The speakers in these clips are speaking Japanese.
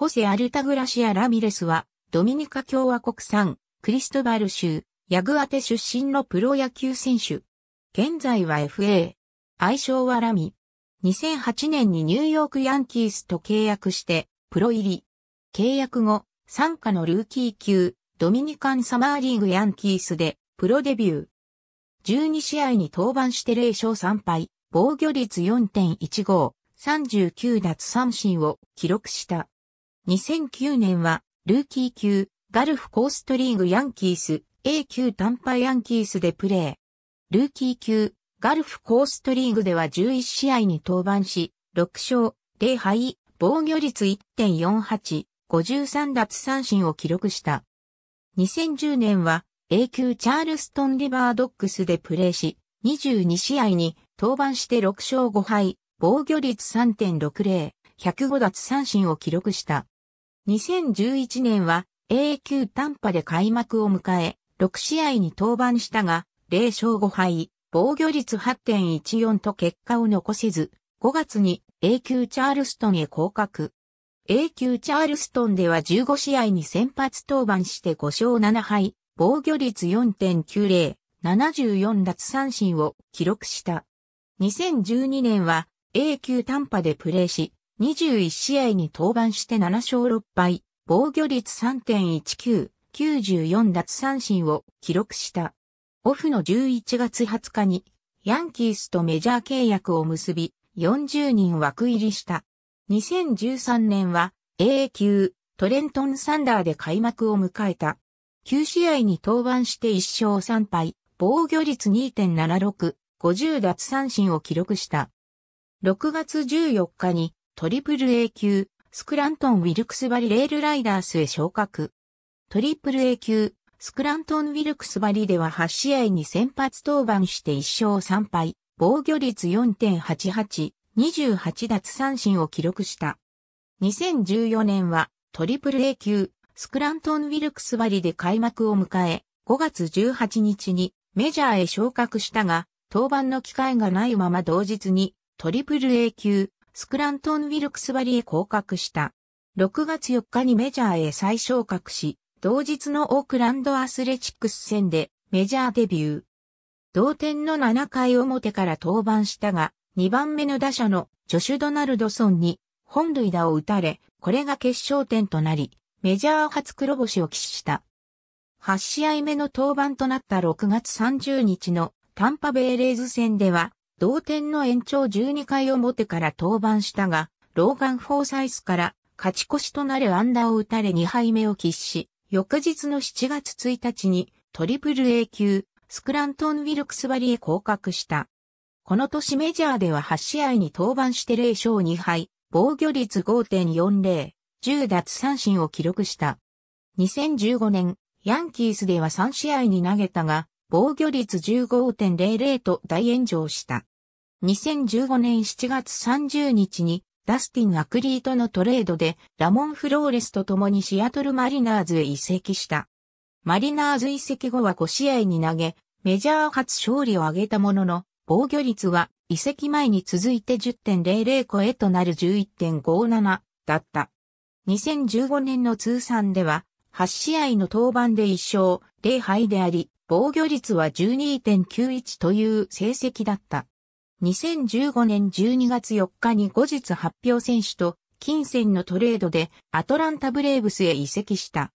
ホセ・アルタグラシア・ラミレスは、ドミニカ共和国産、クリストバル州、ヤグアテ出身のプロ野球選手。現在は FA。愛称はラミ。2008年にニューヨークヤンキースと契約して、プロ入り。契約後、参加のルーキー級、ドミニカンサマーリーグヤンキースで、プロデビュー。12試合に登板して0勝3敗、防御率4.15、39奪三振を記録した。2009年は、ルーキー級、ガルフコーストリーグヤンキース、A 級短波ヤンキースでプレー。ルーキー級、ガルフコーストリーグでは11試合に登板し、6勝、0敗、防御率1.48、53奪三振を記録した。2010年は A 級チャールストンリバードックスでプレーし、22試合に登板して6勝5敗、防御率3.60、105奪三振を記録した。2011年は A 級短波で開幕を迎え、6試合に登板したが、0勝5敗、防御率8.14と結果を残せず、5月に A 級チャールストンへ降格。A 級チャールストンでは15試合に先発登板して5勝7敗、防御率4.90、74奪三振を記録した。2012年は A 級短波でプレーし、21試合に登板して7勝6敗、防御率3.19、94奪三振を記録した。オフの11月20日に、ヤンキースとメジャー契約を結び、40人枠入りした。2013年は a 級トレントンサンダーで開幕を迎えた。9試合に登板して1勝3敗、防御率2.76、50奪三振を記録した。6月14日にトリプル A 級、スクラントン・ウィルクスバリレールライダースへ昇格。トリプル A 級、スクラントン・ウィルクスバリでは8試合に先発登板して1勝3敗、防御率4.88、28奪三振を記録した。2014年はトリプル A 級、スクラントン・ウィルクスバリで開幕を迎え、5月18日にメジャーへ昇格したが、登板の機会がないまま同日にトリプル A 級、スクラントン・ウィルクスバリへ降格した。6月4日にメジャーへ再昇格し、同日のオークランドアスレチックス戦でメジャーデビュー。同点の7回表から登板したが、2番目の打者のジョシュ・ドナルドソンに本塁打を打たれ、これが決勝点となり、メジャー初黒星を喫した。8試合目の登板となった6月30日のタンパベイレーズ戦では同点の延長12回表から登板したが、ローガン・フォーサイスから勝ち越しとなるアンダーを打たれ2敗目を喫し、翌日の7月1日にトリプル A 級スクラントン・ウィルクスバリへ降格した。この年メジャーでは8試合に登板して0勝2敗、防御率5.40、10奪三振を記録した。2015年、ヤンキースでは3試合に投げたが、防御率15.00と大炎上した。2015年7月30日にダスティン・アクリートのトレードでラモン・フローレスと共にシアトル・マリナーズへ移籍した。マリナーズ移籍後は5試合に投げ、メジャー初勝利を挙げたものの、防御率は移籍前に続いて10.00超えとなる11.57だった。2015年の通算では、8試合の登板で1勝0敗であり、防御率は12.91という成績だった。2015年12月4日に後日発表選手と金銭のトレードでアトランタブレーブスへ移籍した。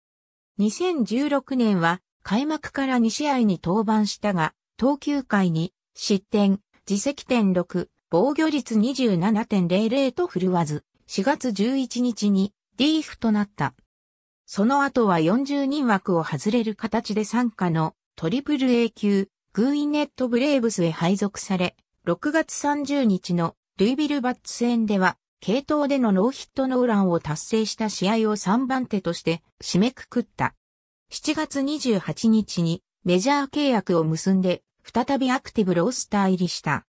2016年は開幕から2試合に登板したが、投球回に失点、自責点6、防御率27.00と振るわず、4月11日にリーフとなった。その後は40人枠を外れる形で参加のトリプル A 級、グーイネットブレーブスへ配属され、6月30日のルイビルバッツ戦では、系統でのノーヒットノーランを達成した試合を3番手として締めくくった。7月28日にメジャー契約を結んで、再びアクティブロースター入りした。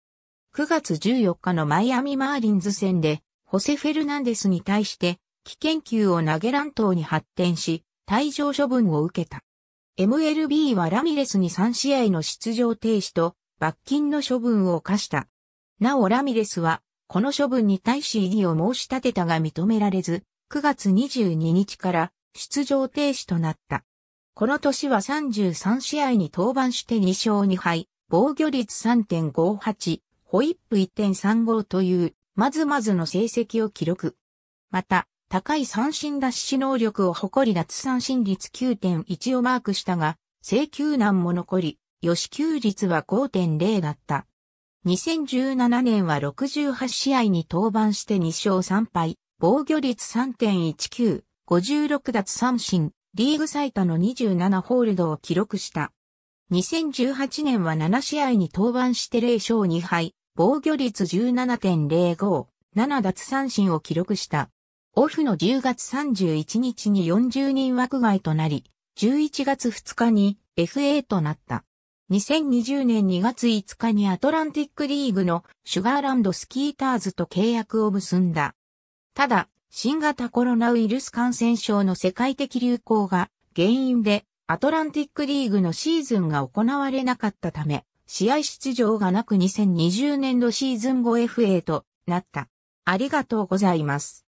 9月14日のマイアミマーリンズ戦で、ホセ・フェルナンデスに対して、危険球を投げ乱闘に発展し、退場処分を受けた。MLB はラミレスに3試合の出場停止と、罰金の処分を課した。なおラミレスは、この処分に対し異議を申し立てたが認められず、9月22日から出場停止となった。この年は33試合に登板して2勝2敗、防御率3.58、ホイップ1.35という、まずまずの成績を記録。また、高い三振脱取能力を誇り脱三振率9.1をマークしたが、請求難も残り、吉給率は5.0だった。2017年は68試合に登板して2勝3敗、防御率3.19、56奪三振、リーグ最多の27ホールドを記録した。2018年は7試合に登板して0勝2敗、防御率17.05、7奪三振を記録した。オフの10月31日に40人枠外となり、11月2日に FA となった。2020年2月5日にアトランティックリーグのシュガーランドスキーターズと契約を結んだ。ただ、新型コロナウイルス感染症の世界的流行が原因でアトランティックリーグのシーズンが行われなかったため、試合出場がなく2020年度シーズン後 FA となった。ありがとうございます。